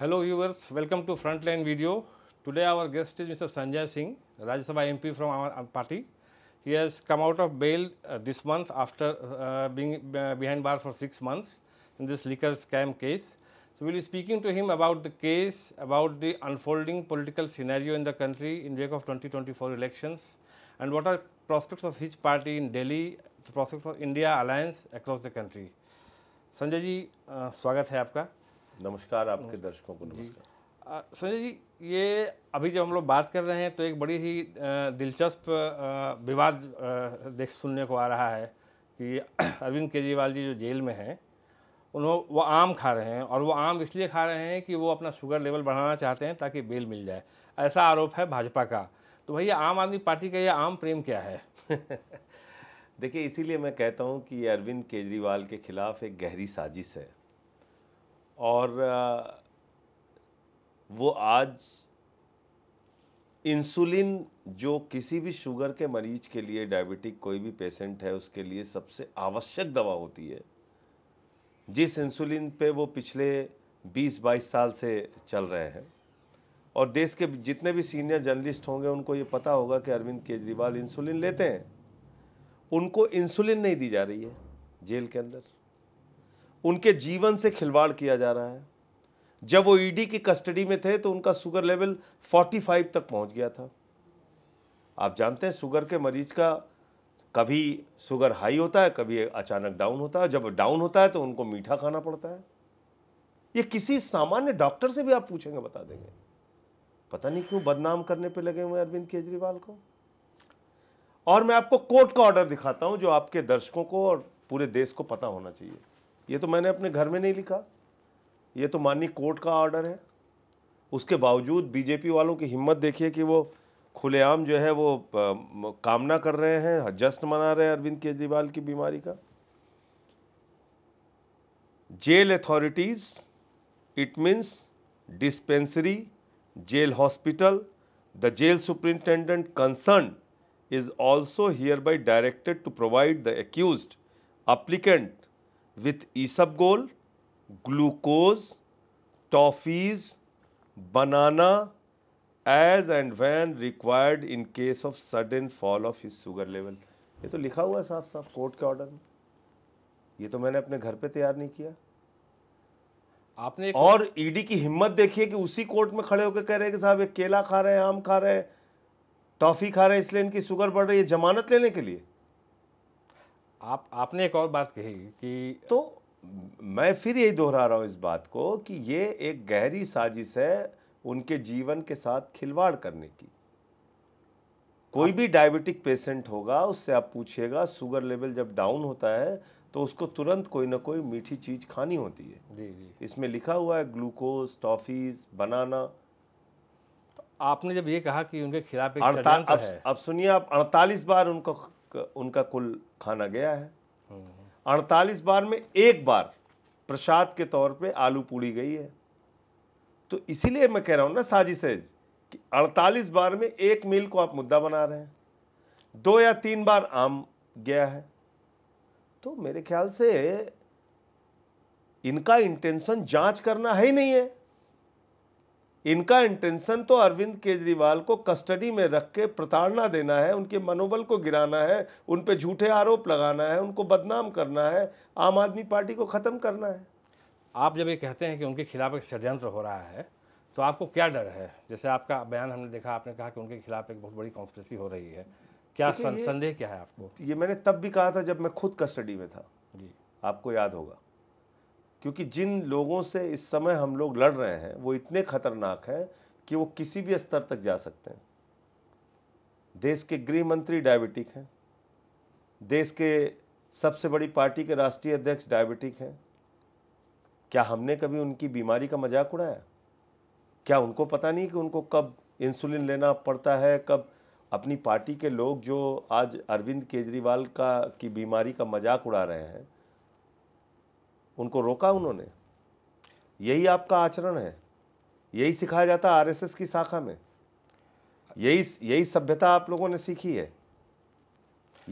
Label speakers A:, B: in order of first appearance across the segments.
A: Hello viewers, welcome to Frontline Video. Today our guest is Mr. Sanjay Singh, Rajya Sabha MP from our party. He has come out of bail uh, this month after uh, being uh, behind bar for 6 months in this liquor scam case. So we will be speaking to him about the case, about the unfolding political scenario in the country in wake of 2024 elections and what are prospects of his party in Delhi, the prospects of India alliance across the country. Sanjay ji uh, swagat hai aapka.
B: नमस्कार आपके दर्शकों को नमस्कार
A: संजय जी ये अभी जब हम लोग बात कर रहे हैं तो एक बड़ी ही दिलचस्प विवाद देख सुनने को आ रहा है कि अरविंद केजरीवाल जी जो जेल में हैं उन्होंने वो आम खा रहे हैं और वो आम इसलिए खा रहे हैं कि वो अपना शुगर लेवल बढ़ाना चाहते हैं ताकि बेल मिल जाए ऐसा आरोप है भाजपा का तो भैया आम आदमी पार्टी का ये आम प्रेम क्या है
B: देखिए इसीलिए मैं कहता हूँ कि अरविंद केजरीवाल के खिलाफ एक गहरी साजिश है और वो आज इंसुलिन जो किसी भी शुगर के मरीज के लिए डायबिटिक कोई भी पेशेंट है उसके लिए सबसे आवश्यक दवा होती है जिस इंसुलिन पे वो पिछले 20-22 साल से चल रहे हैं और देश के जितने भी सीनियर जर्नलिस्ट होंगे उनको ये पता होगा कि अरविंद केजरीवाल इंसुलिन लेते हैं उनको इंसुलिन नहीं दी जा रही है जेल के अंदर उनके जीवन से खिलवाड़ किया जा रहा है जब वो ईडी e की कस्टडी में थे तो उनका शुगर लेवल 45 तक पहुंच गया था आप जानते हैं शुगर के मरीज का कभी शुगर हाई होता है कभी अचानक डाउन होता है जब डाउन होता है तो उनको मीठा खाना पड़ता है ये किसी सामान्य डॉक्टर से भी आप पूछेंगे बता देंगे पता नहीं क्यों बदनाम करने पे लगे हुए अरविंद केजरीवाल को और मैं आपको कोर्ट का ऑर्डर दिखाता हूं जो आपके दर्शकों को और पूरे देश को पता होना चाहिए ये तो मैंने अपने घर में नहीं लिखा ये तो माननीय कोर्ट का ऑर्डर है उसके बावजूद बीजेपी वालों की हिम्मत देखिए कि वो खुलेआम जो है वो कामना कर रहे हैं जश्न मना रहे हैं अरविंद केजरीवाल की बीमारी का jail authorities it means dispensary jail hospital the jail superintendent concern is also hereby directed to provide the accused applicant with with goal glucose toffees banana as and when required in case of sudden fall of his sugar level ये तो लिखा हुआ है साफ साफ court के order में ये तो मैंने अपने घर पे तैयार नहीं किया आपने और ईडी e की हिम्मत देखिए कि उसी कोर्ट में खड़े होकर कह रहे हैं कि साहब ये केला खा रहे हैं आम खा रहे हैं टॉफ़ी खा रहे हैं इसलिए इनकी शुगर बढ़ रही है जमानत लेने के लिए आप आपने एक और बात कही कि तो मैं फिर यही दोहरा रहा हूँ इस बात को कि ये एक गहरी साजिश है उनके जीवन के साथ खिलवाड़ करने की कोई भी डायबिटिक पेशेंट होगा उससे आप पूछिएगा शुगर लेवल जब डाउन होता है तो उसको तुरंत कोई ना कोई मीठी चीज़ खानी होती है जी जी इसमें लिखा हुआ है ग्लूकोज टॉफ़ीज बनाना तो आपने जब ये कहा कि उनके खिलाफ एक अब, अब सुनिए आप अड़तालीस बार उनको उनका कुल खाना गया है अड़तालीस बार में एक बार प्रसाद के तौर पे आलू पूड़ी गई है तो इसीलिए मैं कह रहा हूँ ना साजिशेज कि 48 बार में एक मील को आप मुद्दा बना रहे हैं दो या तीन बार आम गया है तो मेरे ख्याल से इनका इंटेंशन जांच करना है ही नहीं है इनका इंटेंशन तो अरविंद केजरीवाल को कस्टडी में रख के प्रताड़ना देना है उनके मनोबल को गिराना है उन पर झूठे आरोप लगाना है उनको बदनाम करना है आम आदमी पार्टी को ख़त्म करना है
A: आप जब ये कहते हैं कि उनके खिलाफ एक षड्यंत्र हो रहा है तो आपको क्या डर है जैसे आपका बयान हमने देखा आपने कहा कि उनके खिलाफ एक बहुत बड़ी कॉन्स्परेसी हो रही है क्या संदेह क्या है आपको
B: ये मैंने तब भी कहा था जब मैं खुद कस्टडी में था जी आपको याद होगा क्योंकि जिन लोगों से इस समय हम लोग लड़ रहे हैं वो इतने खतरनाक हैं कि वो किसी भी स्तर तक जा सकते हैं देश के गृह मंत्री डायबिटिक हैं देश के सबसे बड़ी पार्टी के राष्ट्रीय अध्यक्ष डायबिटिक हैं क्या हमने कभी उनकी बीमारी का मजाक उड़ाया क्या उनको पता नहीं कि उनको कब इंसुलिन लेना पड़ता है कब अपनी पार्टी के लोग जो आज अरविंद केजरीवाल का की बीमारी का मजाक उड़ा रहे हैं उनको रोका उन्होंने यही आपका आचरण है यही सिखाया जाता है आरएसएस की शाखा में यही यही सभ्यता आप लोगों ने सीखी है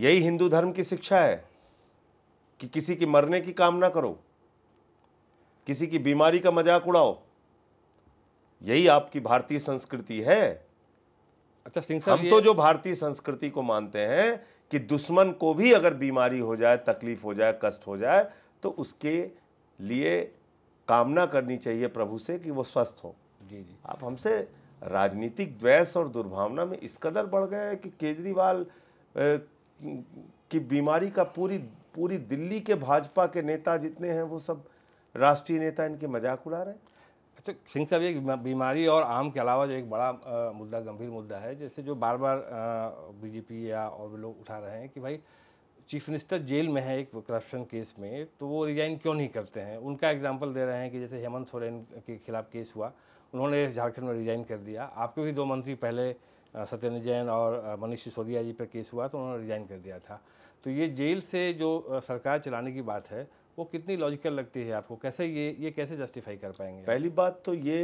B: यही हिंदू धर्म की शिक्षा है कि किसी की मरने की कामना करो किसी की बीमारी का मजाक उड़ाओ यही आपकी भारतीय संस्कृति है अच्छा सिंह साहब हम तो जो भारतीय संस्कृति को मानते हैं कि दुश्मन को भी अगर बीमारी हो जाए तकलीफ हो जाए कष्ट हो जाए तो उसके लिए कामना करनी चाहिए प्रभु से कि वो स्वस्थ हो जी जी आप हमसे राजनीतिक द्वेष और दुर्भावना में इस कदर बढ़ गए हैं कि केजरीवाल की बीमारी का पूरी पूरी दिल्ली के भाजपा के नेता जितने हैं वो सब राष्ट्रीय नेता इनके मजाक उड़ा रहे हैं अच्छा सिंह साहब ये बीमारी और आम के अलावा जो एक बड़ा
A: आ, मुद्दा गंभीर मुद्दा है जैसे जो बार बार बीजेपी या और लोग उठा रहे हैं कि भाई चीफ मिनिस्टर जेल में है एक करप्शन केस में तो वो रिजाइन क्यों नहीं करते हैं उनका एग्जाम्पल दे रहे हैं कि जैसे हेमंत सोरेन के खिलाफ केस हुआ उन्होंने झारखंड में रिजाइन कर दिया आपके भी दो मंत्री पहले सत्यन्द्र जैन और मनीष सिसोदिया जी पर केस हुआ तो उन्होंने रिजाइन कर दिया था तो ये जेल से जो सरकार चलाने की बात है वो कितनी लॉजिकल लगती है आपको कैसे ये ये कैसे जस्टिफाई कर पाएंगे पहली
B: बात तो ये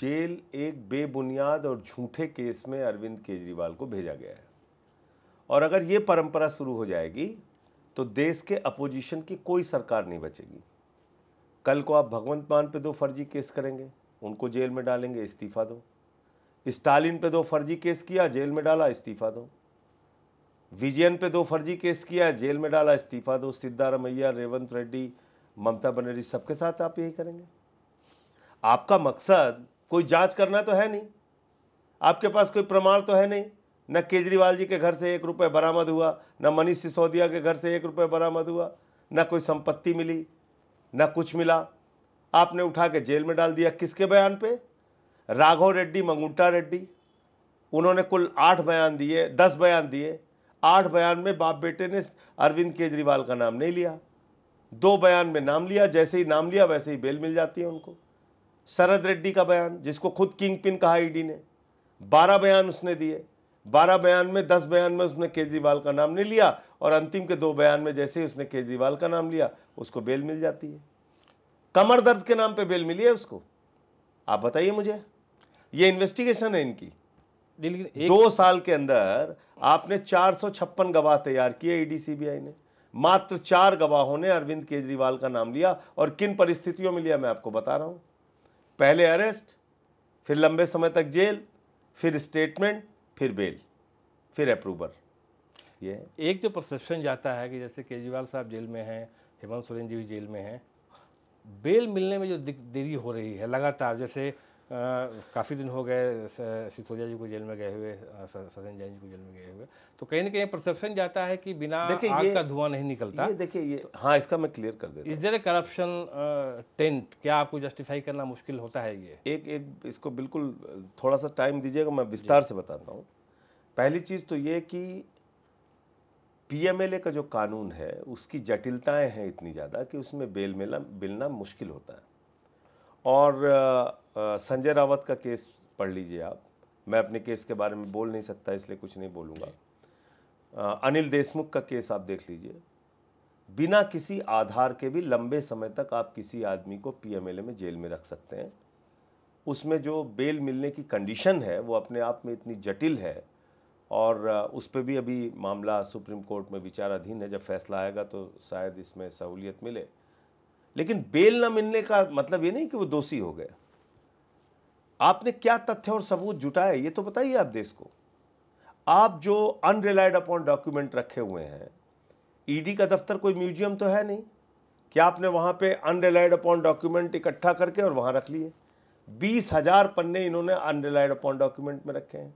B: जेल एक बेबुनियाद और झूठे केस में अरविंद केजरीवाल को भेजा गया है और अगर ये परंपरा शुरू हो जाएगी तो देश के अपोजिशन की कोई सरकार नहीं बचेगी कल को आप भगवंत मान पे दो फर्जी केस करेंगे उनको जेल में डालेंगे इस्तीफा दो स्टालिन पे दो फर्जी केस किया जेल में डाला इस्तीफा दो विजयन पे दो फर्जी केस किया जेल में डाला इस्तीफा दो सिद्धारमैया रेवंत रेड्डी ममता बनर्जी सबके साथ आप यही करेंगे आपका मकसद कोई जांच करना तो है नहीं आपके पास कोई प्रमाण तो है नहीं न केजरीवाल जी के घर से एक रुपये बरामद हुआ न मनीष सिसोदिया के घर से एक रुपये बरामद हुआ न कोई संपत्ति मिली न कुछ मिला आपने उठा के जेल में डाल दिया किसके बयान पे राघव रेड्डी मंगुंटा रेड्डी उन्होंने कुल आठ बयान दिए दस बयान दिए आठ बयान में बाप बेटे ने अरविंद केजरीवाल का नाम नहीं लिया दो बयान में नाम लिया जैसे ही नाम लिया वैसे ही बेल मिल जाती है उनको शरद रेड्डी का बयान जिसको खुद किंग पिन कहा ईडी ने बारह बयान उसने दिए बारह बयान में दस बयान में उसने केजरीवाल का नाम नहीं लिया और अंतिम के दो बयान में जैसे ही उसने केजरीवाल का नाम लिया उसको बेल मिल जाती है कमर दर्द के नाम पे बेल मिली है उसको आप बताइए मुझे ये इन्वेस्टिगेशन है इनकी दो साल के अंदर आपने चार सौ छप्पन गवाह तैयार किए ईडी सीबीआई ने मात्र चार गवाहों ने अरविंद केजरीवाल का नाम लिया और किन परिस्थितियों में लिया मैं आपको बता रहा हूँ पहले अरेस्ट फिर लंबे समय तक जेल फिर स्टेटमेंट फिर बेल फिर अप्रूवल ये एक जो
A: परसेप्शन जाता है कि जैसे केजरीवाल साहब जेल में हैं हेमंत सोरेन जी भी जेल में हैं बेल मिलने में जो देरी हो रही है लगातार जैसे काफ़ी दिन हो गए सिसोदिया जी को जेल में गए हुए सदन जैन जी को जेल में गए हुए तो कहीं ना कहीं परसेप्शन जाता है कि बिना आग का धुआं
B: नहीं निकलता ये देखिए ये हाँ इसका मैं क्लियर कर देता
A: इस जगह करप्शन टेंट क्या आपको जस्टिफाई करना मुश्किल होता है ये एक
B: एक इसको बिल्कुल थोड़ा सा टाइम दीजिएगा मैं विस्तार से बताता हूँ पहली चीज़ तो ये कि पीएमएलए का जो कानून है उसकी जटिलताएं हैं इतनी ज़्यादा कि उसमें बेल मिलना मिलना मुश्किल होता है और संजय रावत का केस पढ़ लीजिए आप मैं अपने केस के बारे में बोल नहीं सकता इसलिए कुछ नहीं बोलूँगा अनिल देशमुख का केस आप देख लीजिए बिना किसी आधार के भी लंबे समय तक आप किसी आदमी को पीएमएलए में जेल में रख सकते हैं उसमें जो बेल मिलने की कंडीशन है वो अपने आप में इतनी जटिल है और उस पर भी अभी मामला सुप्रीम कोर्ट में विचाराधीन है जब फैसला आएगा तो शायद इसमें सहूलियत मिले लेकिन बेल ना मिलने का मतलब ये नहीं कि वो दोषी हो गए आपने क्या तथ्य और सबूत जुटाए ये तो बताइए आप देश को आप जो अनरिलाइड अपॉन डॉक्यूमेंट रखे हुए हैं ईडी e का दफ्तर कोई म्यूजियम तो है नहीं क्या आपने वहाँ पे अनरिलाइड अपॉन डॉक्यूमेंट इकट्ठा करके और वहाँ रख लिए बीस हज़ार पन्ने इन्होंने अनरिलाइड अपॉन डॉक्यूमेंट में रखे हैं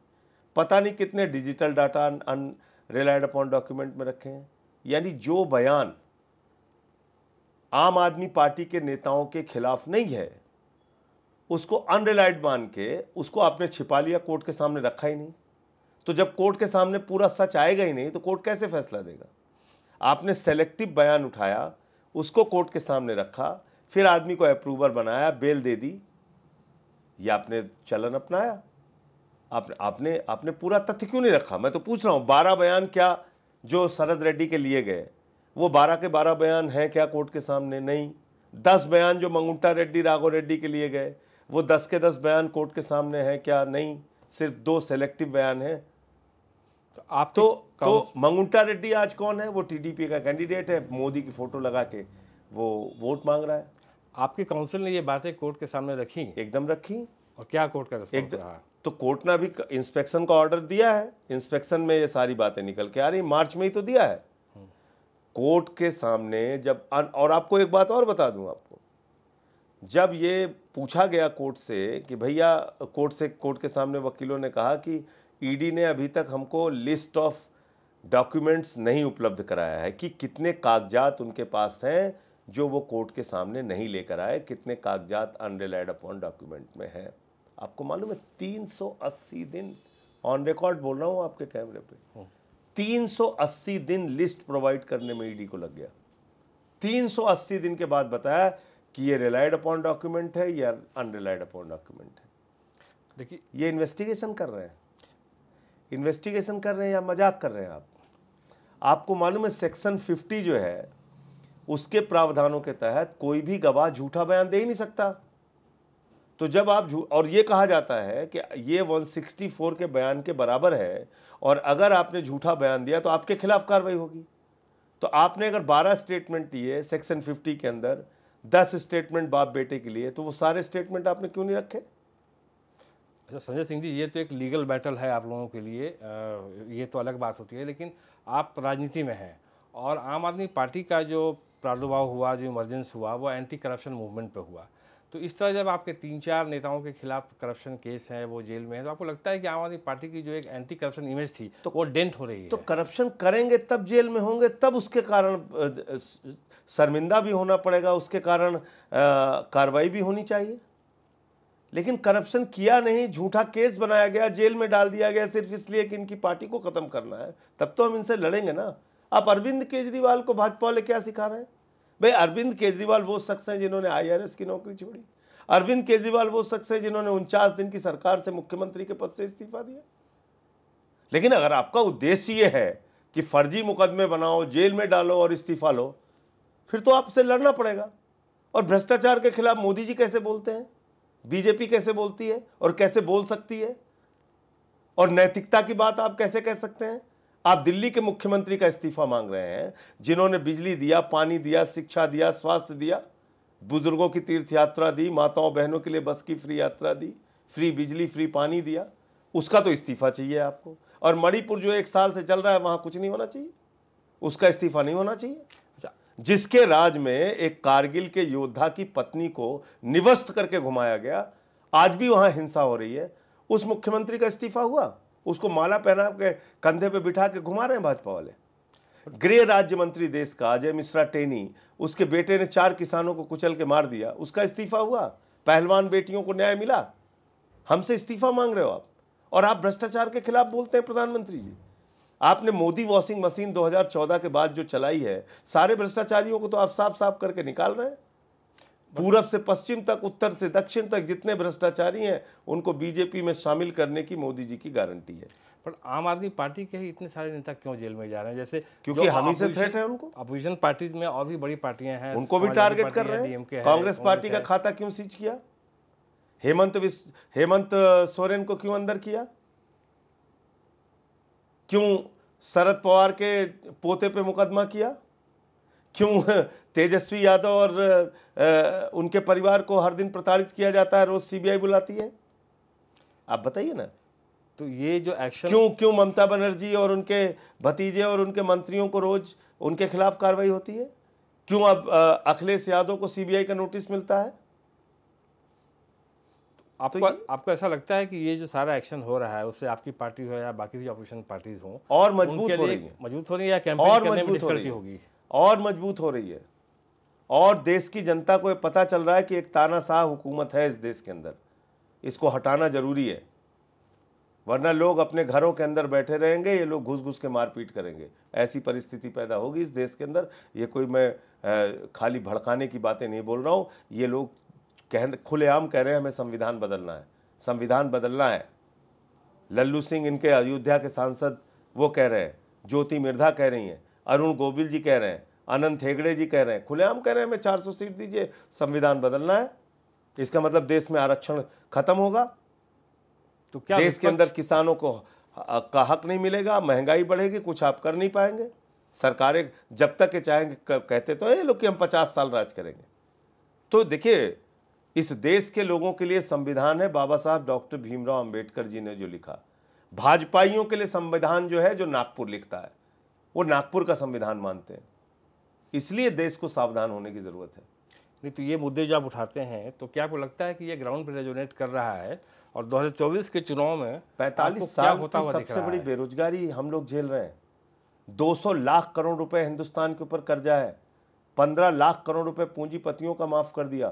B: पता नहीं कितने digital data unrelied upon document में रखे हैं यानी जो बयान आम आदमी पार्टी के नेताओं के खिलाफ नहीं है उसको अनरिलाइड मान के उसको आपने छिपा लिया कोर्ट के सामने रखा ही नहीं तो जब कोर्ट के सामने पूरा सच आएगा ही नहीं तो कोर्ट कैसे फैसला देगा आपने सेलेक्टिव बयान उठाया उसको कोर्ट के सामने रखा फिर आदमी को अप्रूवर बनाया बेल दे दी या आपने चलन अपनाया आप, आपने आपने पूरा तथ्य क्यों नहीं रखा मैं तो पूछ रहा हूँ बारह बयान क्या जो शरद रेड्डी के लिए गए वो बारह के बारह बयान हैं क्या कोर्ट के सामने नहीं दस बयान जो मंगुंटा रेड्डी राघो रेड्डी के लिए गए वो दस के दस बयान कोर्ट के सामने हैं क्या नहीं सिर्फ दो सेलेक्टिव बयान हैं तो आप तो तो मंगुंटा रेड्डी आज कौन है वो टीडीपी का कैंडिडेट है मोदी की फ़ोटो लगा के वो वोट मांग रहा है आपके काउंसिल ने ये बातें कोर्ट के सामने रखी एकदम रखी और क्या कोर्ट का रिस्पॉन्स रहा तो कोर्ट ने अभी इंस्पेक्शन का ऑर्डर दिया है इंस्पेक्शन में ये सारी बातें निकल के आ रही मार्च में ही तो दिया है हम्म। कोर्ट के सामने जब और आपको एक बात और बता दूं आपको जब ये पूछा गया कोर्ट से कि भैया कोर्ट से कोर्ट के सामने वकीलों ने कहा कि ईडी ने अभी तक हमको लिस्ट ऑफ डॉक्यूमेंट्स नहीं उपलब्ध कराया है कि कितने कागजात उनके पास हैं जो वो कोर्ट के सामने नहीं लेकर आए कितने कागजात अनरिलाइड अपॉन डॉक्यूमेंट में है आपको मालूम है 380 दिन ऑन रिकॉर्ड बोल रहा हूँ आपके कैमरे पे 380 हम्म। दिन लिस्ट प्रोवाइड करने में ईडी को लग गया 380 दिन के बाद बताया कि ये रिलाइड अपॉन डॉक्यूमेंट है या अनरिलाइड अपॉन डॉक्यूमेंट है देखिए ये इन्वेस्टिगेशन कर रहे हैं इन्वेस्टिगेशन कर रहे हैं या मजाक कर रहे हैं आप आपको मालूम है सेक्शन 50 जो है उसके प्रावधानों के तहत कोई भी गवाह झूठा बयान दे ही नहीं सकता तो जब आप और ये कहा जाता है कि ये 164 के बयान के बराबर है और अगर आपने झूठा बयान दिया तो आपके खिलाफ कार्रवाई होगी तो आपने अगर 12 स्टेटमेंट दिए सेक्शन 50 के अंदर दस स्टेटमेंट बाप बेटे के लिए तो वो सारे स्टेटमेंट आपने क्यों नहीं रखे
A: अच्छा संजय सिंह जी ये तो एक लीगल बैटल है आप लोगों के लिए आ, ये तो अलग बात होती है लेकिन आप राजनीति में हैं और आम आदमी पार्टी का जो प्रादुर्भाव हुआ जो इमरजेंस हुआ वो एंटी करप्शन मूवमेंट पे हुआ तो इस तरह जब आपके तीन चार नेताओं के खिलाफ करप्शन केस है वो जेल में है तो आपको लगता है कि आम आदमी पार्टी की जो एक एंटी करप्शन इमेज थी तो वो डेंट हो रही
B: है तो करप्शन करेंगे तब जेल में होंगे तब उसके कारण शर्मिंदा भी होना पड़ेगा उसके कारण कार्रवाई भी होनी चाहिए लेकिन करप्शन किया नहीं झूठा केस बनाया गया जेल में डाल दिया गया सिर्फ इसलिए कि इनकी पार्टी को ख़त्म करना है तब तो हम इनसे लड़ेंगे ना आप अरविंद केजरीवाल को भाजपा वाले क्या सिखा रहे हैं भाई अरविंद केजरीवाल वो शख्स हैं जिन्होंने आई की नौकरी छोड़ी अरविंद केजरीवाल वो शख्स हैं जिन्होंने उनचास दिन की सरकार से मुख्यमंत्री के पद से इस्तीफा दिया लेकिन अगर आपका उद्देश्य ये है कि फर्जी मुकदमे बनाओ जेल में डालो और इस्तीफा लो फिर तो आपसे लड़ना पड़ेगा और भ्रष्टाचार के खिलाफ मोदी जी कैसे बोलते हैं बीजेपी कैसे बोलती है और कैसे बोल सकती है और नैतिकता की बात आप कैसे कह सकते हैं आप दिल्ली के मुख्यमंत्री का इस्तीफा मांग रहे हैं जिन्होंने बिजली दिया पानी दिया शिक्षा दिया स्वास्थ्य दिया बुजुर्गों की तीर्थ यात्रा दी माताओं बहनों के लिए बस की फ्री यात्रा दी फ्री बिजली फ्री पानी दिया उसका तो इस्तीफा चाहिए आपको और मणिपुर जो एक साल से चल रहा है वहाँ कुछ नहीं होना चाहिए उसका इस्तीफा नहीं होना चाहिए अच्छा। जिसके राज में एक कारगिल के योद्धा की पत्नी को निवस्त करके घुमाया गया आज भी वहाँ हिंसा हो रही है उस मुख्यमंत्री का इस्तीफा हुआ उसको माला पहना के कंधे पे बिठा के घुमा रहे हैं भाजपा वाले गृह राज्य मंत्री देश का अजय मिश्रा टेनी उसके बेटे ने चार किसानों को कुचल के मार दिया उसका इस्तीफा हुआ पहलवान बेटियों को न्याय मिला हमसे इस्तीफा मांग रहे हो आप और आप भ्रष्टाचार के खिलाफ बोलते हैं प्रधानमंत्री जी आपने मोदी वॉशिंग मशीन 2014 के बाद जो चलाई है सारे भ्रष्टाचारियों को तो आप साफ साफ करके निकाल रहे हैं पूरब से पश्चिम तक उत्तर से दक्षिण तक जितने भ्रष्टाचारी हैं उनको बीजेपी में शामिल करने की मोदी जी की गारंटी है
A: पर आम आदमी पार्टी के ही इतने सारे नेता क्यों जेल में जा रहे हैं जैसे क्योंकि हम ही से थ्रेट है उनको अपोजिशन पार्टीज में और भी बड़ी पार्टियां हैं उनको भी टारगेट कर रहे हैं कांग्रेस पार्टी का
B: खाता क्यों सीज किया हेमंत हेमंत सोरेन को क्यों अंदर किया क्यों शरद पवार के पोते पे मुकदमा किया क्यों तेजस्वी यादव और उनके परिवार को हर दिन प्रताड़ित किया जाता है रोज़ सीबीआई बुलाती है आप बताइए ना तो ये जो एक्शन क्यों क्यों ममता बनर्जी और उनके भतीजे और उनके मंत्रियों को रोज़ उनके खिलाफ कार्रवाई होती है क्यों अब अखिलेश यादव को सीबीआई का नोटिस मिलता है
A: तो आपको तो आपको ऐसा लगता है कि ये जो सारा एक्शन हो रहा है उससे आपकी पार्टी हो या बाकी भी अपोजिशन पार्टीज हो
B: और मजबूत हो रही है
A: मजबूत हो रही है या कैंपेन करने में डिफिकल्टी होगी
B: और मजबूत हो रही है और देश की जनता को ये पता चल रहा है कि एक तानाशाह हुकूमत है इस देश के अंदर इसको हटाना ज़रूरी है वरना लोग अपने घरों के अंदर बैठे रहेंगे ये लोग घुस घुस के मारपीट करेंगे ऐसी परिस्थिति पैदा होगी इस देश के अंदर ये कोई मैं खाली भड़काने की बातें नहीं बोल रहा हूँ ये लोग कह खुलेआम कह रहे हैं हमें संविधान बदलना है संविधान बदलना है लल्लू सिंह इनके अयोध्या के सांसद वो कह रहे हैं ज्योति मिर्धा कह रही हैं अरुण गोविल जी कह रहे हैं आनंद हेगड़े जी कह रहे हैं खुलेआम कह रहे हैं हमें 400 सीट दीजिए संविधान बदलना है इसका मतलब देश में आरक्षण खत्म होगा तो क्या देश के अंदर किसानों को का हक नहीं मिलेगा महंगाई बढ़ेगी कुछ आप कर नहीं पाएंगे सरकारें जब तक के चाहेंगे कहते तो ये लोग कि हम पचास साल राज करेंगे तो देखिए इस देश के लोगों के लिए संविधान है बाबा साहब डॉक्टर भीमराव अंबेडकर जी ने जो लिखा भाजपाइयों के लिए संविधान जो है जो नागपुर लिखता है वो नागपुर का संविधान मानते हैं इसलिए देश को सावधान होने की ज़रूरत है नहीं तो ये मुद्दे जो आप उठाते
A: हैं तो क्या आपको लगता है कि ये ग्राउंड पर रेजोनेट कर रहा है और 2024 के चुनाव में 45 साल होता की सबसे बड़ी
B: बेरोजगारी हम लोग झेल रहे हैं 200 लाख करोड़ रुपए हिंदुस्तान के ऊपर कर्जा है 15 लाख करोड़ रुपए पूंजीपतियों का माफ़ कर दिया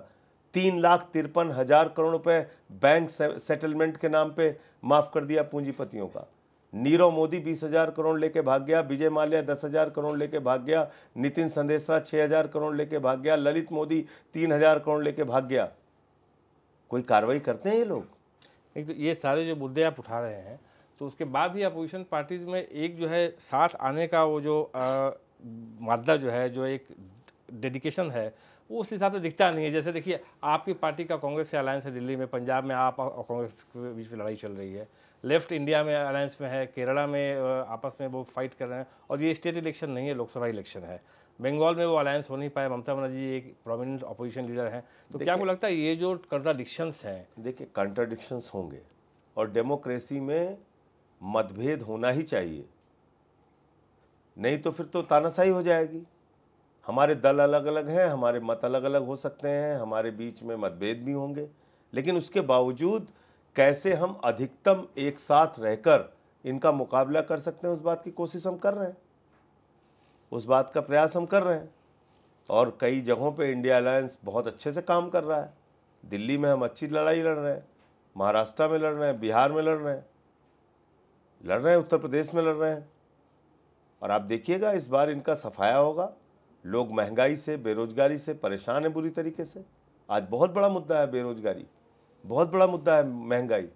B: तीन लाख तिरपन हज़ार करोड़ रुपए बैंक सेटलमेंट के नाम पे माफ़ कर दिया पूंजीपतियों का नीरव मोदी बीस हजार करोड़ लेके भाग गया विजय माल्या दस हजार करोड़ लेके भाग गया नितिन संदेशरा छः हजार करोड़ लेके भाग गया ललित मोदी तीन हजार करोड़ लेके भाग गया कोई कार्रवाई करते हैं ये लोग
A: एक तो ये सारे जो मुद्दे आप उठा रहे हैं तो उसके बाद ही अपोजिशन पार्टीज में एक जो है साथ आने का वो जो मादा जो है जो एक डेडिकेशन है वो उस हिसाब से दिखता नहीं है जैसे देखिए आपकी पार्टी का कांग्रेस से अलायंस है दिल्ली में पंजाब में आप और कांग्रेस के बीच में लड़ाई चल रही है लेफ्ट इंडिया में अलायंस में है केरला में आपस में वो फाइट कर रहे हैं और ये स्टेट इलेक्शन नहीं है लोकसभा इलेक्शन है बंगाल में वो अलायंस हो नहीं पाया ममता बनर्जी एक प्रोमिनेंट अपोजिशन लीडर हैं तो क्या आपको
B: लगता है ये जो कंट्राडिक्शंस हैं देखिए कंट्राडिक्शंस होंगे और डेमोक्रेसी में मतभेद होना ही चाहिए नहीं तो फिर तो तानाशाही हो जाएगी हमारे दल अलग अलग हैं हमारे मत अलग अलग हो सकते हैं हमारे बीच में मतभेद भी होंगे लेकिन उसके बावजूद कैसे हम अधिकतम एक साथ रहकर इनका मुकाबला कर सकते हैं उस बात की कोशिश हम कर रहे हैं उस बात का प्रयास हम कर रहे हैं और कई जगहों पे इंडिया अलायंस बहुत अच्छे से काम कर रहा है दिल्ली में हम अच्छी लड़ाई लड़ रहे हैं महाराष्ट्र में लड़ रहे हैं बिहार में लड़ रहे हैं लड़ रहे हैं उत्तर प्रदेश में लड़ रहे हैं और आप देखिएगा इस बार इनका सफाया होगा लोग महंगाई से बेरोजगारी से परेशान हैं बुरी तरीके से आज बहुत बड़ा मुद्दा है बेरोजगारी बहुत बड़ा मुद्दा है महंगाई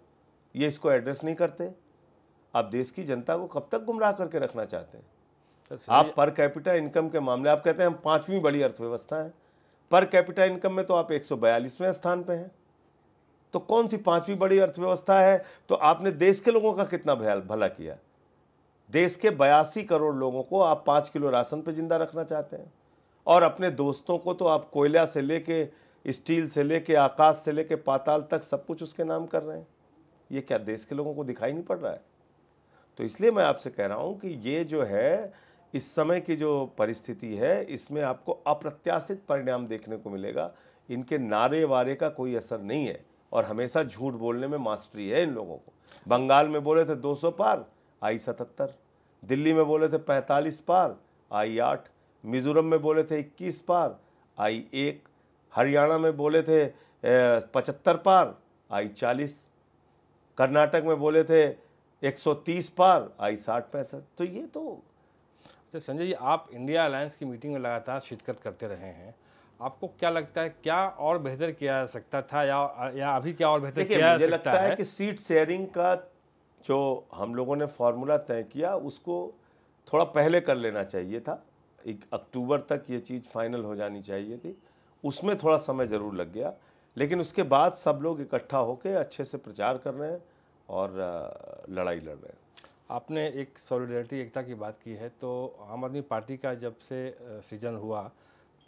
B: ये इसको एड्रेस नहीं करते आप देश की जनता को कब तक गुमराह करके रखना चाहते हैं तो आप पर कैपिटा इनकम के मामले आप कहते हैं हम पाँचवीं बड़ी अर्थव्यवस्था है पर कैपिटा इनकम में तो आप एक स्थान पर हैं तो कौन सी पाँचवीं बड़ी अर्थव्यवस्था है तो आपने देश के लोगों का कितना भला किया देश के बयासी करोड़ लोगों को आप पाँच किलो राशन पर जिंदा रखना चाहते हैं और अपने दोस्तों को तो आप कोयला से लेके स्टील से लेके आकाश से लेके पाताल तक सब कुछ उसके नाम कर रहे हैं ये क्या देश के लोगों को दिखाई नहीं पड़ रहा है तो इसलिए मैं आपसे कह रहा हूँ कि ये जो है इस समय की जो परिस्थिति है इसमें आपको अप्रत्याशित परिणाम देखने को मिलेगा इनके नारे वारे का कोई असर नहीं है और हमेशा झूठ बोलने में मास्टरी है इन लोगों को बंगाल में बोले थे 200 पार आई सतहत्तर दिल्ली में बोले थे 45 पार आई आठ मिजोरम में बोले थे 21 पार आई एक हरियाणा में बोले थे पचहत्तर पार आई चालीस कर्नाटक में बोले थे एक सौ तीस पार आई साठ पैंसठ तो ये तो तो संजय जी आप
A: इंडिया अलायंस की मीटिंग में लगातार शिरकत करते रहे हैं आपको क्या लगता है क्या और बेहतर किया जा सकता था या या अभी क्या और बेहतर किया जा सकता लगता है, कि
B: सीट शेयरिंग का जो हम लोगों ने फार्मूला तय किया उसको थोड़ा पहले कर लेना चाहिए था एक अक्टूबर तक ये चीज़ फाइनल हो जानी चाहिए थी उसमें थोड़ा समय ज़रूर लग गया लेकिन उसके बाद सब लोग इकट्ठा होकर अच्छे से प्रचार कर रहे हैं और लड़ाई लड़ रहे हैं आपने एक सॉलिडरिटी एकता की बात की है तो आम आदमी पार्टी का
A: जब से सीजन हुआ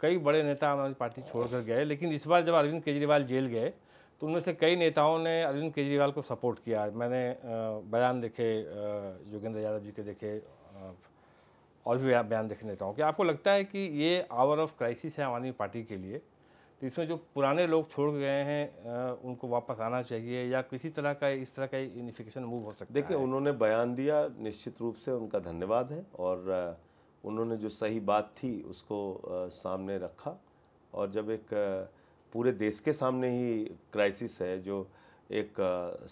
A: कई बड़े नेता आम आदमी पार्टी छोड़कर गए लेकिन इस बार जब अरविंद केजरीवाल जेल गए तो उनमें से कई नेताओं ने अरविंद केजरीवाल को सपोर्ट किया मैंने बयान देखे योगेंद्र यादव जी के देखे और भी बयान देखने देता हूँ कि आपको लगता है कि ये आवर ऑफ क्राइसिस है आम आदमी पार्टी के लिए तो इसमें जो पुराने लोग छोड़ गए हैं उनको वापस आना चाहिए या किसी तरह का इस तरह का इनिफिकेशन मूव हो सकता है देखिए
B: उन्होंने बयान दिया निश्चित रूप से उनका धन्यवाद है और उन्होंने जो सही बात थी उसको सामने रखा और जब एक पूरे देश के सामने ही क्राइसिस है जो एक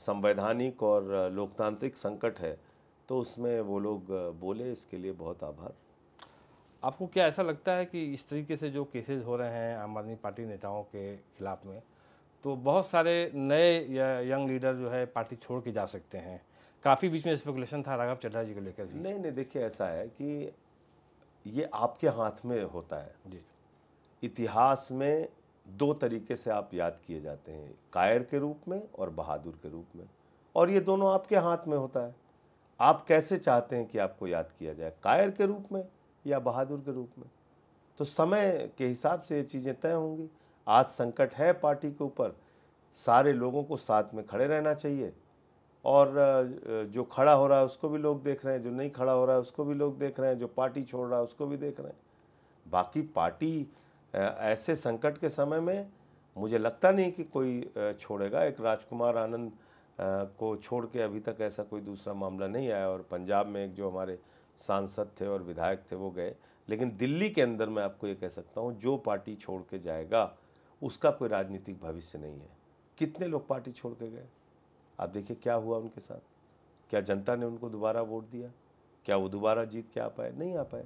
B: संवैधानिक और लोकतांत्रिक संकट है तो उसमें वो लोग बोले इसके लिए बहुत आभार
A: आपको क्या ऐसा लगता है कि इस तरीके से जो केसेस हो रहे हैं आम आदमी पार्टी नेताओं के खिलाफ में तो बहुत सारे नए यंग लीडर जो है पार्टी छोड़ के जा सकते हैं
B: काफ़ी बीच में स्पेकुलेशन था राघव चड्ढा जी को लेकर नहीं नहीं देखिए ऐसा है कि ये आपके हाथ में होता है जी इतिहास में दो तरीके से आप याद किए जाते हैं कायर के रूप में और बहादुर के रूप में और ये दोनों आपके हाथ में होता है आप कैसे चाहते हैं कि आपको याद किया जाए कायर के रूप में या बहादुर के रूप में तो समय के हिसाब से ये चीज़ें तय होंगी आज संकट है पार्टी के ऊपर सारे लोगों को साथ में खड़े रहना चाहिए और जो खड़ा हो रहा है उसको भी लोग देख रहे हैं जो नहीं खड़ा हो रहा है उसको भी लोग देख रहे हैं जो पार्टी छोड़ रहा है उसको भी देख रहे हैं बाकी पार्टी ऐसे संकट के समय में मुझे लगता नहीं कि कोई छोड़ेगा एक राजकुमार आनंद को छोड़ के अभी तक ऐसा कोई दूसरा मामला नहीं आया और पंजाब में एक जो हमारे सांसद थे और विधायक थे वो गए लेकिन दिल्ली के अंदर मैं आपको ये कह सकता हूँ जो पार्टी छोड़ के जाएगा उसका कोई राजनीतिक भविष्य नहीं है कितने लोग पार्टी छोड़ के गए आप देखिए क्या हुआ उनके साथ क्या जनता ने उनको दोबारा वोट दिया क्या वो दोबारा जीत के आ पाए नहीं आ पाए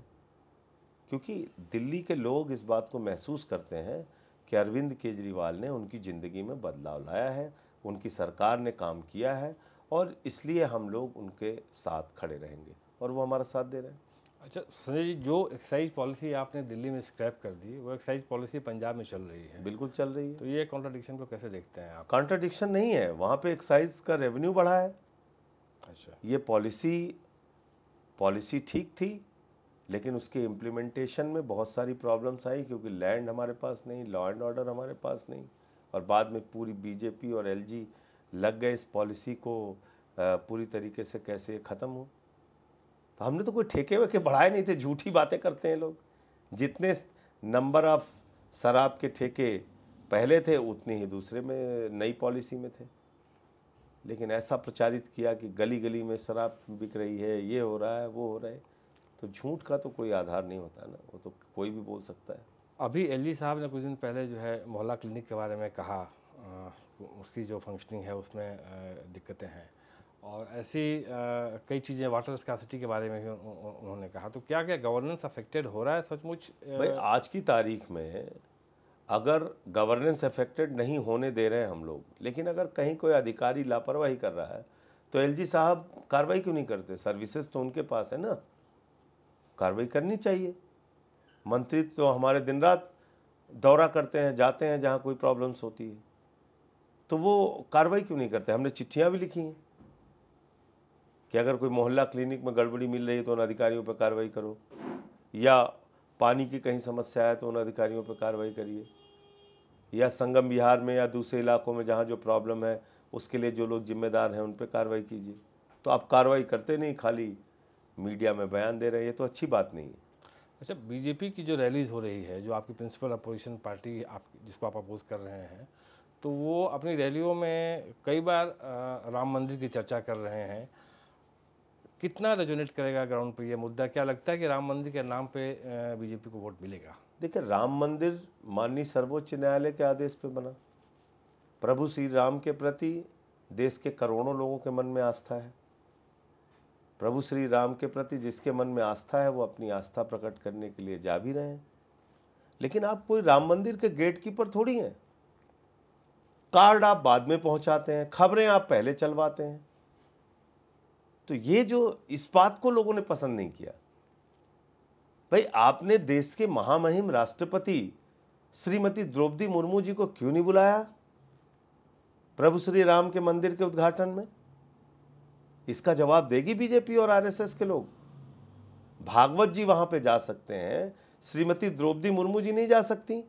B: क्योंकि दिल्ली के लोग इस बात को महसूस करते हैं कि अरविंद केजरीवाल ने उनकी ज़िंदगी में बदलाव लाया है उनकी सरकार ने काम किया है और इसलिए हम लोग उनके साथ खड़े रहेंगे और वो हमारा साथ दे रहे हैं
A: अच्छा संजय जी जो एक्साइज पॉलिसी आपने दिल्ली में स्क्रैप कर दी वो एक्साइज पॉलिसी पंजाब में चल रही है बिल्कुल चल रही है तो ये कॉन्ट्राडिक्शन को कैसे देखते हैं आप
B: कॉन्ट्राडिक्शन नहीं है वहाँ पे एक्साइज का रेवेन्यू बढ़ा है अच्छा ये पॉलिसी पॉलिसी ठीक थी लेकिन उसके इम्प्लीमेंटेशन में बहुत सारी प्रॉब्लम्स आई क्योंकि लैंड हमारे पास नहीं लॉ एंड ऑर्डर हमारे पास नहीं और बाद में पूरी बीजेपी और एलजी लग गए इस पॉलिसी को पूरी तरीके से कैसे ख़त्म हो तो हमने तो कोई ठेके वेके बढ़ाए नहीं थे झूठी बातें करते हैं लोग जितने नंबर ऑफ शराब के ठेके पहले थे उतने ही दूसरे में नई पॉलिसी में थे लेकिन ऐसा प्रचारित किया कि गली गली में शराब बिक रही है ये हो रहा है वो हो रहा है तो झूठ का तो कोई आधार नहीं होता ना वो तो कोई भी बोल सकता है
A: अभी एल साहब ने कुछ दिन पहले जो है मोहल्ला क्लिनिक के बारे में कहा उसकी जो फंक्शनिंग है उसमें दिक्कतें हैं और ऐसी कई चीज़ें वाटर स्कैसिटी के बारे में भी उन्होंने कहा तो क्या क्या गवर्नेंस अफेक्टेड हो रहा है सचमुच भाई
B: आज की तारीख में अगर गवर्नेंस अफेक्टेड नहीं होने दे रहे हैं हम लोग लेकिन अगर कहीं कोई अधिकारी लापरवाही कर रहा है तो एलजी साहब कार्रवाई क्यों नहीं करते सर्विसेज तो उनके पास है ना कार्रवाई करनी चाहिए मंत्री तो हमारे दिन रात दौरा करते हैं जाते हैं जहाँ कोई प्रॉब्लम्स होती है तो वो कार्रवाई क्यों नहीं करते हमने चिट्ठियाँ भी लिखी हैं कि अगर कोई मोहल्ला क्लिनिक में गड़बड़ी मिल रही है तो उन अधिकारियों पर कार्रवाई करो या पानी की कहीं समस्या है तो उन अधिकारियों पर कार्रवाई करिए या संगम बिहार में या दूसरे इलाकों में जहाँ जो प्रॉब्लम है उसके लिए जो लोग जिम्मेदार हैं उन पर कार्रवाई कीजिए तो आप कार्रवाई करते नहीं खाली मीडिया में बयान दे रहे हैं ये तो अच्छी बात नहीं है
A: अच्छा बीजेपी की जो रैलीज हो रही है जो आपकी प्रिंसिपल अपोजिशन पार्टी आप जिसको आप अपोज कर रहे हैं तो वो अपनी रैलियों में कई बार राम मंदिर की चर्चा कर रहे हैं कितना रेजोनेट करेगा ग्राउंड पे ये मुद्दा क्या लगता है कि राम मंदिर के नाम पे
B: बीजेपी को वोट मिलेगा देखिए राम मंदिर माननीय सर्वोच्च न्यायालय के आदेश पे बना प्रभु श्री राम के प्रति देश के करोड़ों लोगों के मन में आस्था है प्रभु श्री राम के प्रति जिसके मन में आस्था है वो अपनी आस्था प्रकट करने के लिए जा भी रहे हैं लेकिन आप कोई राम मंदिर के गेट कीपर थोड़ी हैं कार्ड आप बाद में पहुंचाते हैं खबरें आप पहले चलवाते हैं तो ये जो इस बात को लोगों ने पसंद नहीं किया भाई आपने देश के महामहिम राष्ट्रपति श्रीमती द्रौपदी मुर्मू जी को क्यों नहीं बुलाया प्रभु श्री राम के मंदिर के उद्घाटन में इसका जवाब देगी बीजेपी और आरएसएस के लोग भागवत जी वहां पे जा सकते हैं श्रीमती द्रौपदी मुर्मू जी नहीं जा सकती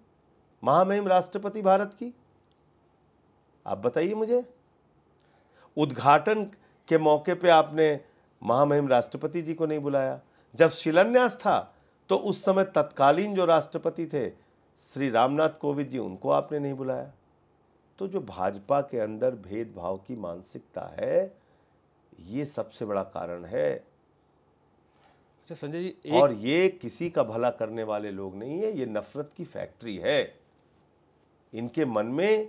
B: महामहिम राष्ट्रपति भारत की आप बताइए मुझे उद्घाटन के मौके पे आपने महामहिम राष्ट्रपति जी को नहीं बुलाया जब शिलान्यास था तो उस समय तत्कालीन जो राष्ट्रपति थे श्री रामनाथ कोविंद जी उनको आपने नहीं बुलाया तो जो भाजपा के अंदर भेदभाव की मानसिकता है ये सबसे बड़ा कारण है
A: अच्छा संजय जी एक... और
B: ये किसी का भला करने वाले लोग नहीं है ये नफरत की फैक्ट्री है इनके मन में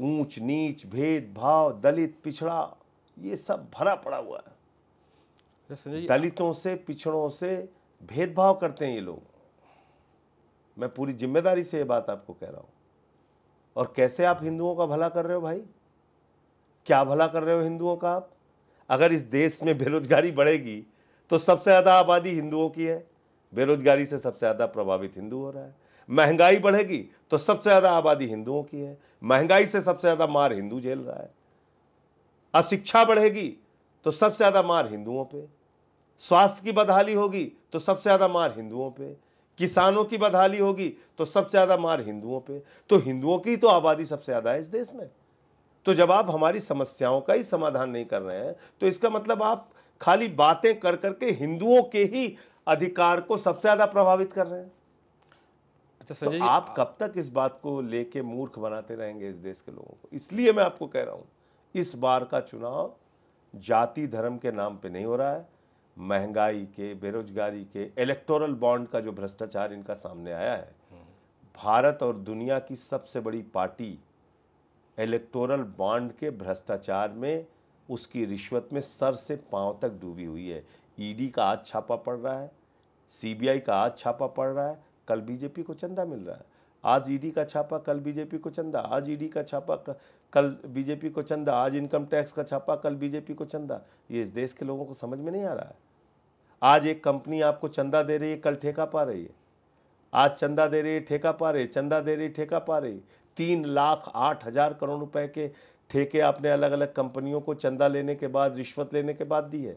B: ऊंच नीच भेदभाव दलित पिछड़ा ये सब भरा पड़ा हुआ है अच्छा, दलितों से पिछड़ों से भेदभाव करते हैं ये लोग मैं पूरी जिम्मेदारी से ये बात आपको कह रहा हूं और कैसे आप हिंदुओं का भला कर रहे हो भाई क्या भला कर रहे हो हिंदुओं का आप अगर इस देश में बेरोजगारी बढ़ेगी तो सबसे ज़्यादा आबादी हिंदुओं की है बेरोजगारी से सबसे ज़्यादा प्रभावित हिंदू हो रहा है महंगाई बढ़ेगी तो सबसे ज़्यादा आबादी हिंदुओं की है महंगाई से सबसे ज़्यादा मार हिंदू झेल रहा है अशिक्षा बढ़ेगी तो सबसे ज़्यादा मार हिंदुओं पे स्वास्थ्य की बदहाली होगी तो सबसे ज़्यादा मार हिंदुओं पे किसानों की बदहाली होगी तो सबसे ज़्यादा मार हिंदुओं पे तो हिंदुओं की तो आबादी सबसे ज़्यादा है इस देश में तो जब आप हमारी समस्याओं का ही समाधान नहीं कर रहे हैं तो इसका मतलब आप खाली बातें कर करके हिंदुओं के ही अधिकार को सबसे ज़्यादा प्रभावित कर रहे हैं अच्छा तो आप कब तक इस बात को लेके मूर्ख बनाते रहेंगे इस देश के लोगों को इसलिए मैं आपको कह रहा हूं इस बार का चुनाव जाति धर्म के नाम पे नहीं हो रहा है महंगाई के बेरोजगारी के इलेक्टोरल बॉन्ड का जो भ्रष्टाचार इनका सामने आया है हम्म। भारत और दुनिया की सबसे बड़ी पार्टी इलेक्टोरल बॉन्ड के भ्रष्टाचार में उसकी रिश्वत में सर से पांव तक डूबी हुई है ईडी e का आज छापा पड़ रहा है सीबीआई का आज छापा पड़ रहा है कल बीजेपी को चंदा मिल रहा है आज ईडी e का छापा कल बीजेपी को चंदा आज ईडी e का छापा कल बीजेपी को चंदा आज इनकम टैक्स का छापा कल बीजेपी को चंदा ये इस देश के लोगों को समझ में नहीं आ रहा है आज एक कंपनी आपको चंदा दे रही है कल ठेका पा रही है आज चंदा दे रही है ठेका पा रही है चंदा दे रही है ठेका पा रही है तीन लाख आठ हज़ार करोड़ रुपए के ठेके आपने अलग अलग कंपनियों को चंदा लेने के बाद रिश्वत लेने के बाद दी है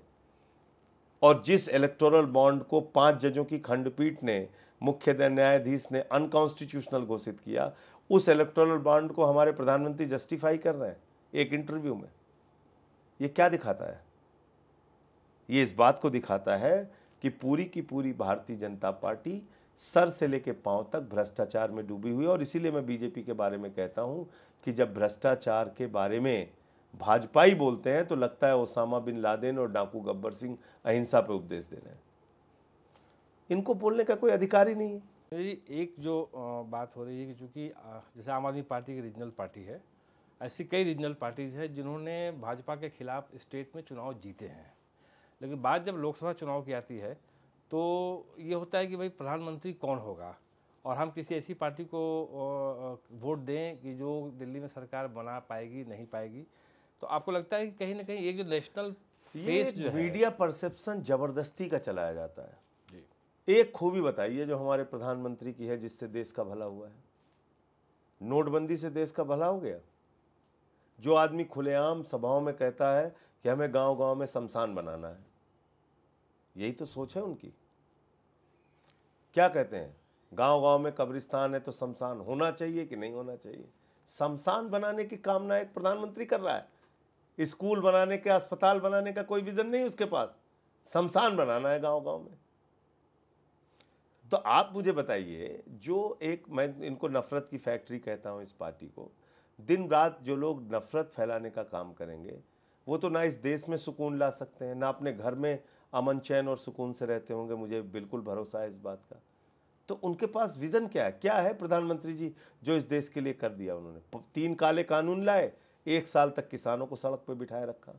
B: और जिस इलेक्टोरल बॉन्ड को पांच जजों की खंडपीठ ने मुख्य न्यायाधीश ने अनकॉन्स्टिट्यूशनल घोषित किया उस इलेक्टोरल बॉन्ड को हमारे प्रधानमंत्री जस्टिफाई कर रहे हैं एक इंटरव्यू में ये क्या दिखाता है ये इस बात को दिखाता है कि पूरी की पूरी भारतीय जनता पार्टी सर से लेके पांव तक भ्रष्टाचार में डूबी हुई और इसीलिए मैं बीजेपी के बारे में कहता हूं कि जब भ्रष्टाचार के बारे में भाजपा ही बोलते हैं तो लगता है ओसामा बिन लादेन और डाकू गब्बर सिंह अहिंसा पे उपदेश दे रहे हैं इनको बोलने का कोई अधिकार
A: ही नहीं है एक जो बात हो रही है कि चूँकि जैसे आम आदमी पार्टी की रीजनल पार्टी है ऐसी कई रीजनल पार्टीज हैं जिन्होंने भाजपा के खिलाफ स्टेट में चुनाव जीते हैं लेकिन बात जब लोकसभा चुनाव की आती है तो ये होता है कि भाई प्रधानमंत्री कौन होगा और हम किसी ऐसी पार्टी को वोट दें कि जो दिल्ली में सरकार बना पाएगी नहीं पाएगी तो आपको लगता है कि कहीं ना कहीं एक जो नेशनल ये जो मीडिया
B: परसेप्शन जबरदस्ती का चलाया जाता है
A: जी
B: एक खूबी बताइए जो हमारे प्रधानमंत्री की है जिससे देश का भला हुआ है नोटबंदी से देश का भला हो गया जो आदमी खुलेआम सभाओं में कहता है कि हमें गांव-गांव में शमशान बनाना है यही तो सोच है उनकी क्या कहते हैं गांव गांव में कब्रिस्तान है तो शमशान होना चाहिए कि नहीं होना चाहिए शमशान बनाने की कामना एक प्रधानमंत्री कर रहा है स्कूल बनाने के अस्पताल बनाने का कोई विज़न नहीं उसके पास शमशान बनाना है गांव गांव में तो आप मुझे बताइए जो एक मैं इनको नफ़रत की फैक्ट्री कहता हूं इस पार्टी को दिन रात जो लोग नफ़रत फैलाने का काम करेंगे वो तो ना इस देश में सुकून ला सकते हैं ना अपने घर में अमन चैन और सुकून से रहते होंगे मुझे बिल्कुल भरोसा है इस बात का तो उनके पास विज़न क्या है क्या है प्रधानमंत्री जी जो इस देश के लिए कर दिया उन्होंने तीन काले कानून लाए एक साल तक किसानों को सड़क पर बिठाए रखा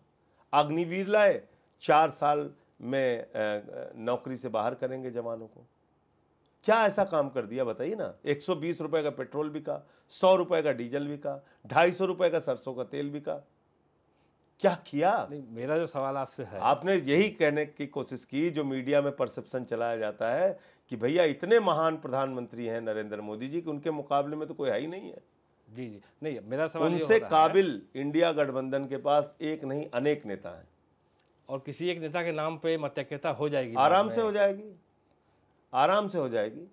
B: अग्निवीर लाए चार साल में नौकरी से बाहर करेंगे जवानों को क्या ऐसा काम कर दिया बताइए ना 120 रुपए का पेट्रोल बिका सौ रुपए का डीजल बिका ढाई सौ रुपए का सरसों का तेल बिका क्या किया नहीं मेरा जो सवाल आपसे है आपने यही कहने की कोशिश की जो मीडिया में परसेप्शन चलाया जाता है कि भैया इतने महान प्रधानमंत्री हैं नरेंद्र मोदी जी कि उनके मुकाबले में तो कोई है ही नहीं है जी जी नहीं मेरा सवाल उनसे काबिल इंडिया गठबंधन के पास एक नहीं अनेक नेता हैं
A: और किसी एक नेता के नाम पे मत्यक्यता हो जाएगी आराम से हो
B: जाएगी आराम से हो जाएगी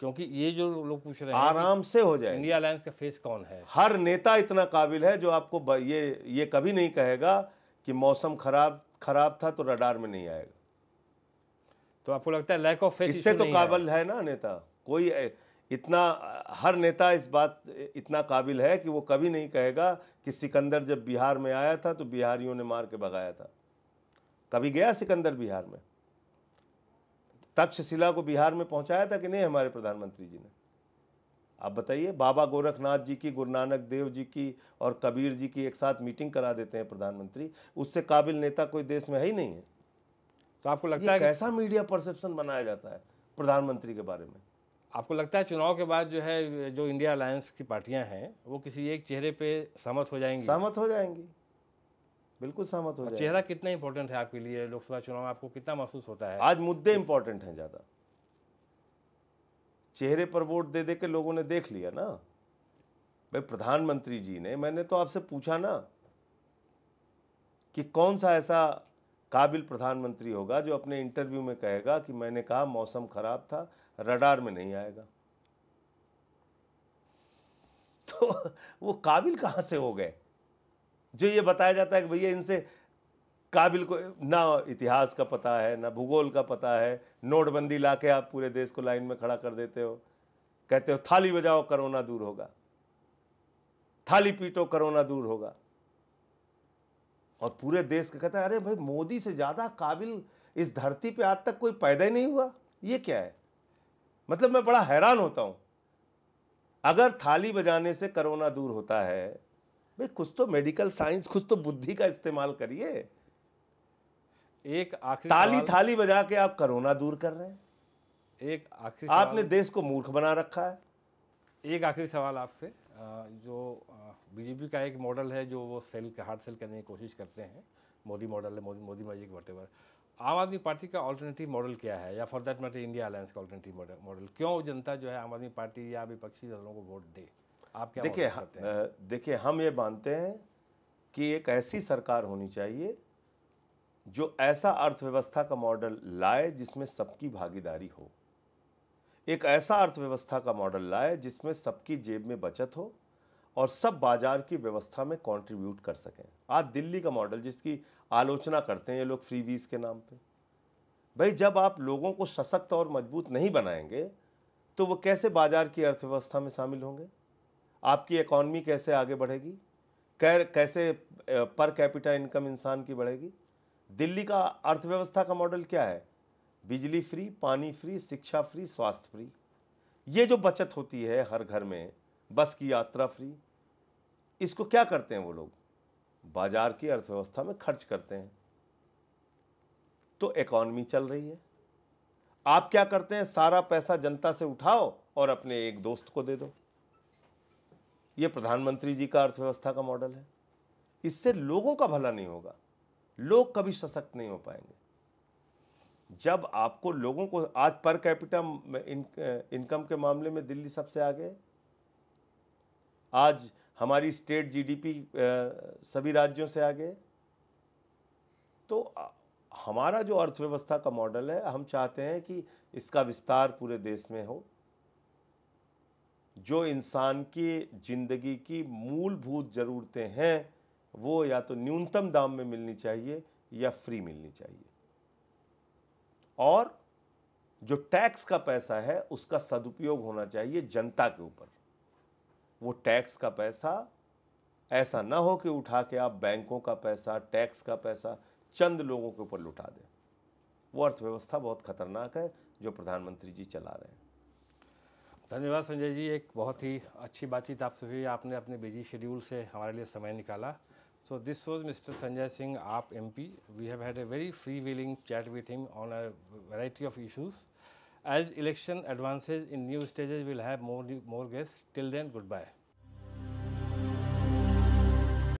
B: क्योंकि ये जो लोग पूछ रहे हैं आराम से हो जाए इंडिया
A: अलायंस का फेस कौन है
B: हर नेता इतना काबिल है जो आपको ये ये कभी नहीं कहेगा कि मौसम खराब खराब था तो रडार में नहीं आएगा
A: तो आपको लगता है लैक ऑफ फेस इससे तो काबिल है।, है ना
B: नेता कोई इतना हर नेता इस बात इतना काबिल है कि वो कभी नहीं कहेगा कि सिकंदर जब बिहार में आया था तो बिहारियों ने मार के भगाया था कभी गया सिकंदर बिहार में तक्षशिला को बिहार में पहुंचाया था कि नहीं हमारे प्रधानमंत्री जी ने आप बताइए बाबा गोरखनाथ जी की गुरु नानक देव जी की और कबीर जी की एक साथ मीटिंग करा देते हैं प्रधानमंत्री उससे काबिल नेता कोई देश में है ही नहीं है तो आपको लगता है कैसा मीडिया परसेप्शन बनाया जाता है प्रधानमंत्री के बारे में
A: आपको लगता है चुनाव के बाद जो है जो इंडिया अलायंस की पार्टियां हैं वो किसी एक चेहरे
B: पे सहमत हो जाएंगी सहमत हो जाएंगी बिल्कुल सहमत हो जाए चेहरा
A: कितना इंपॉर्टेंट है आपके लिए लोकसभा चुनाव में आपको कितना महसूस होता है आज
B: मुद्दे इंपॉर्टेंट हैं ज़्यादा चेहरे पर वोट दे दे के लोगों ने देख लिया ना भाई प्रधानमंत्री जी ने मैंने तो आपसे पूछा ना कि कौन सा ऐसा काबिल प्रधानमंत्री होगा जो अपने इंटरव्यू में कहेगा कि मैंने कहा मौसम खराब था रडार में नहीं आएगा तो वो काबिल कहां से हो गए जो ये बताया जाता है कि भैया इनसे काबिल को ना इतिहास का पता है ना भूगोल का पता है नोटबंदी ला के आप पूरे देश को लाइन में खड़ा कर देते हो कहते हो थाली बजाओ करोना दूर होगा थाली पीटो करोना दूर होगा और पूरे देश के कहते हैं अरे भाई मोदी से ज़्यादा काबिल इस धरती पे आज तक कोई पैदा ही नहीं हुआ ये क्या है मतलब मैं बड़ा हैरान होता हूँ अगर थाली बजाने से करोना दूर होता है भाई कुछ तो मेडिकल साइंस कुछ तो बुद्धि का इस्तेमाल करिए
A: एक आखिरी ताली थाली
B: बजा के आप कोरोना दूर कर रहे हैं
A: एक आखिरी आपने देश को
B: मूर्ख बना रखा है
A: एक आखिरी सवाल आपसे जो बीजेपी का एक मॉडल है जो वो सेल हार्ड सेल करने की कोशिश करते हैं
B: मोदी मॉडल है मोदी मोदी मैजिक
A: वट आम आदमी पार्टी का ऑल्टरनेटिव मॉडल क्या है या for that matter India alliance का ऑल्टरनेटिव मॉडल क्यों जनता जो है आम आदमी पार्टी या विपक्षी दलों को वोट दे आप क्या देखिए
B: देखिए हम ये मानते हैं कि एक ऐसी सरकार होनी चाहिए जो ऐसा अर्थव्यवस्था का मॉडल लाए जिसमें सबकी भागीदारी हो एक ऐसा अर्थव्यवस्था का मॉडल लाए जिसमें सबकी जेब में बचत हो और सब बाजार की व्यवस्था में कंट्रीब्यूट कर सकें आज दिल्ली का मॉडल जिसकी आलोचना करते हैं ये लोग वीज के नाम पे भाई जब आप लोगों को सशक्त और मजबूत नहीं बनाएंगे तो वो कैसे बाजार की अर्थव्यवस्था में शामिल होंगे आपकी इकॉनमी कैसे आगे बढ़ेगी कैसे पर कैपिटा इनकम इंसान की बढ़ेगी दिल्ली का अर्थव्यवस्था का मॉडल क्या है बिजली फ्री पानी फ्री शिक्षा फ्री स्वास्थ्य फ्री ये जो बचत होती है हर घर में बस की यात्रा फ्री इसको क्या करते हैं वो लोग बाजार की अर्थव्यवस्था में खर्च करते हैं तो इकॉनमी चल रही है आप क्या करते हैं सारा पैसा जनता से उठाओ और अपने एक दोस्त को दे दो ये प्रधानमंत्री जी का अर्थव्यवस्था का मॉडल है इससे लोगों का भला नहीं होगा लोग कभी सशक्त नहीं हो पाएंगे जब आपको लोगों को आज पर कैपिटा इन, इनकम के मामले में दिल्ली सबसे आगे आज हमारी स्टेट जीडीपी सभी राज्यों से आगे तो हमारा जो अर्थव्यवस्था का मॉडल है हम चाहते हैं कि इसका विस्तार पूरे देश में हो जो इंसान की ज़िंदगी की मूलभूत ज़रूरतें हैं वो या तो न्यूनतम दाम में मिलनी चाहिए या फ्री मिलनी चाहिए और जो टैक्स का पैसा है उसका सदुपयोग होना चाहिए जनता के ऊपर वो टैक्स का पैसा ऐसा ना हो कि उठा के आप बैंकों का पैसा टैक्स का पैसा चंद लोगों के ऊपर लुटा दें वो अर्थव्यवस्था बहुत खतरनाक है जो प्रधानमंत्री जी चला रहे हैं
A: धन्यवाद संजय जी एक बहुत ही अच्छी बातचीत आपसे हुई आपने अपने बिजी शेड्यूल से हमारे लिए समय निकाला so this was mister Sanjay Singh AAP M P we have had a very free willing chat with him on a variety of issues as election advances in new stages will have more more guest till then good bye